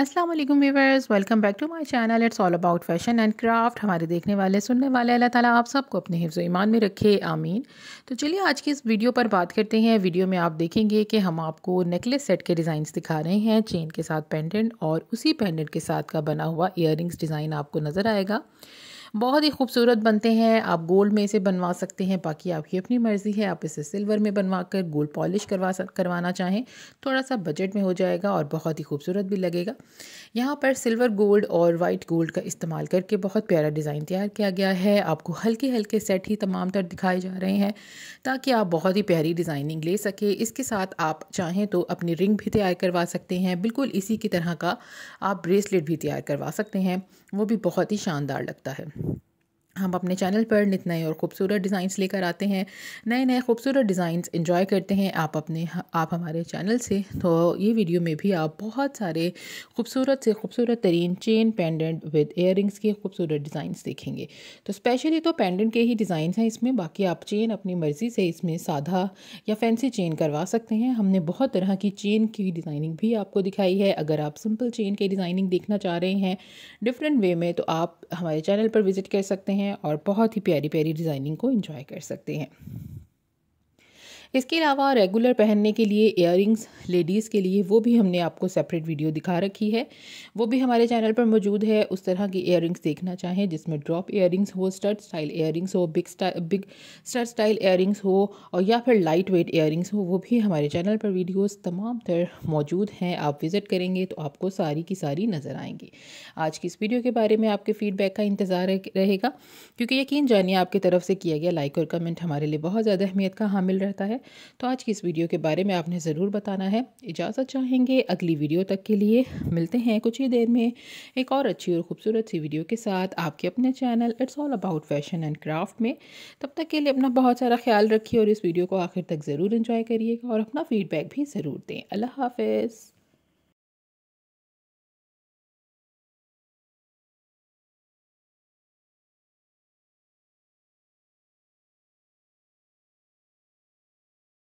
Aslam viewers welcome back to my channel it's all about fashion and craft हमारे देखने वाले सुनने वाले अल्लाह ताला आप सबको अपने हिफ्ज़ ईमान में रखे आमीन तो चलिए आज की इस वीडियो पर बात करते हैं वीडियो में आप देखेंगे कि हम आपको नेकलेस सेट के डिज़ाइंस दिखा रहे हैं चेन के साथ पेंडेंट और उसी पेंडेंट के साथ का बना हुआ इयर डिज़ाइन आपको नज़र आएगा बहुत ही खूबसूरत बनते हैं आप गोल्ड में इसे बनवा सकते हैं बाकी आपकी अपनी मर्ज़ी है आप इसे सिल्वर में बनवा कर गोल्ड पॉलिश करवा करवाना चाहें थोड़ा सा बजट में हो जाएगा और बहुत ही खूबसूरत भी लगेगा यहाँ पर सिल्वर गोल्ड और वाइट गोल्ड का इस्तेमाल करके बहुत प्यारा डिज़ाइन तैयार किया गया है आपको हल्के हल्के सेट ही तमाम तर दिखाए जा रहे हैं ताकि आप बहुत ही प्यारी डिज़ाइनिंग ले सके इसके साथ आप चाहें तो अपनी रिंग भी तैयार करवा सकते हैं बिल्कुल इसी की तरह का आप ब्रेसलेट भी तैयार करवा सकते हैं वो भी बहुत ही शानदार लगता है हम अपने चैनल पर नित नए और ख़ूबसूरत डिज़ाइंस लेकर आते हैं नए नए खूबसूरत डिज़ाइंस इंजॉय करते हैं आप अपने आप हमारे चैनल से तो ये वीडियो में भी आप बहुत सारे खूबसूरत से खूबसूरत तरीन चेन पेंडेंट विद एयर के खूबसूरत डिज़ाइंस देखेंगे तो स्पेशली तो पेंडेंट के ही डिज़ाइन हैं इसमें बाकी आप चेन अपनी मर्ज़ी से इसमें सादा या फैंसी चेन करवा सकते हैं हमने बहुत तरह की चेन की डिज़ाइनिंग भी आपको दिखाई है अगर आप सिंपल चेन की डिज़ाइनिंग देखना चाह रहे हैं डिफरेंट वे में तो आप हमारे चैनल पर विज़िट कर सकते हैं हैं और बहुत ही प्यारी प्यारी डिज़ाइनिंग को इंजॉय कर सकते हैं इसके अलावा रेगुलर पहनने के लिए इयरिंग्स लेडीज़ के लिए वो भी हमने आपको सेपरेट वीडियो दिखा रखी है वो भी हमारे चैनल पर मौजूद है उस तरह की इयरिंग्स देखना चाहें जिसमें ड्रॉप इयरिंग्स हो स्टर्ट स्टाइल इयरिंग्स हो big big stud style earrings हो और या फिर लाइट वेट इयरिंग्स हो वो भी हमारे चैनल पर वीडियोज़ तमाम तर मौजूद हैं आप विज़िट करेंगे तो आपको सारी की सारी नज़र आएंगी आज की इस वीडियो के बारे में आपके फीडबैक का इंतज़ार रहेगा क्योंकि यकीन जानिए आपकी तरफ से किया गया लाइक और कमेंट हमारे लिए बहुत ज़्यादा अहमियत का हामिल रहता है तो आज की इस वीडियो के बारे में आपने ज़रूर बताना है इजाज़त चाहेंगे अगली वीडियो तक के लिए मिलते हैं कुछ ही देर में एक और अच्छी और ख़ूबसूरत सी वीडियो के साथ आपके अपने channel it's all about fashion and craft में तब तक के लिए अपना बहुत सारा ख्याल रखिए और इस वीडियो को आखिर तक ज़रूर इन्जॉय करिएगा और अपना फीडबैक भी ज़रूर दें अल्लाह हाफिज़